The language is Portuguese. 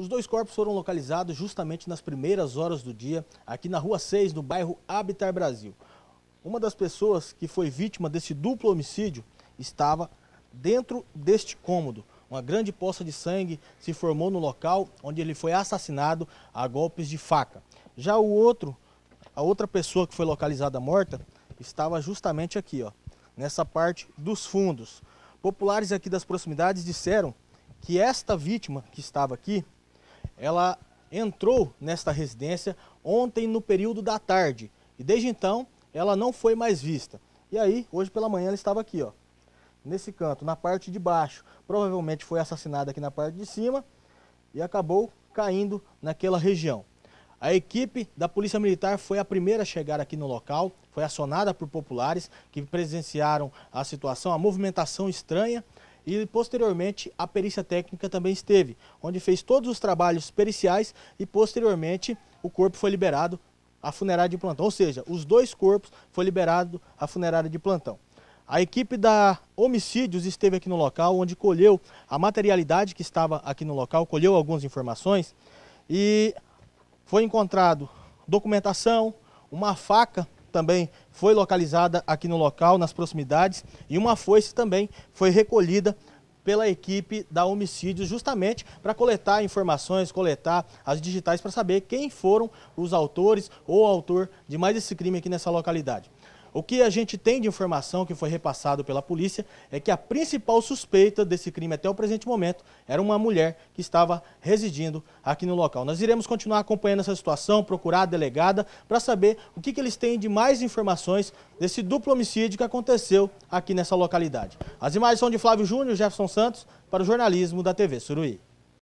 Os dois corpos foram localizados justamente nas primeiras horas do dia, aqui na Rua 6, no bairro Habitar Brasil. Uma das pessoas que foi vítima desse duplo homicídio estava dentro deste cômodo. Uma grande poça de sangue se formou no local onde ele foi assassinado a golpes de faca. Já o outro, a outra pessoa que foi localizada morta, estava justamente aqui, ó, nessa parte dos fundos. Populares aqui das proximidades disseram que esta vítima que estava aqui ela entrou nesta residência ontem no período da tarde e desde então ela não foi mais vista. E aí, hoje pela manhã ela estava aqui, ó, nesse canto, na parte de baixo. Provavelmente foi assassinada aqui na parte de cima e acabou caindo naquela região. A equipe da Polícia Militar foi a primeira a chegar aqui no local, foi acionada por populares que presenciaram a situação, a movimentação estranha e posteriormente a perícia técnica também esteve, onde fez todos os trabalhos periciais e posteriormente o corpo foi liberado à funerária de plantão, ou seja, os dois corpos foi liberado à funerária de plantão. A equipe da Homicídios esteve aqui no local, onde colheu a materialidade que estava aqui no local, colheu algumas informações e foi encontrado documentação, uma faca também foi localizada aqui no local, nas proximidades, e uma foice também foi recolhida pela equipe da homicídio, justamente para coletar informações, coletar as digitais para saber quem foram os autores ou o autor de mais esse crime aqui nessa localidade. O que a gente tem de informação que foi repassado pela polícia é que a principal suspeita desse crime até o presente momento era uma mulher que estava residindo aqui no local. Nós iremos continuar acompanhando essa situação, procurar a delegada para saber o que, que eles têm de mais informações desse duplo homicídio que aconteceu aqui nessa localidade. As imagens são de Flávio Júnior, Jefferson Santos, para o jornalismo da TV Suruí.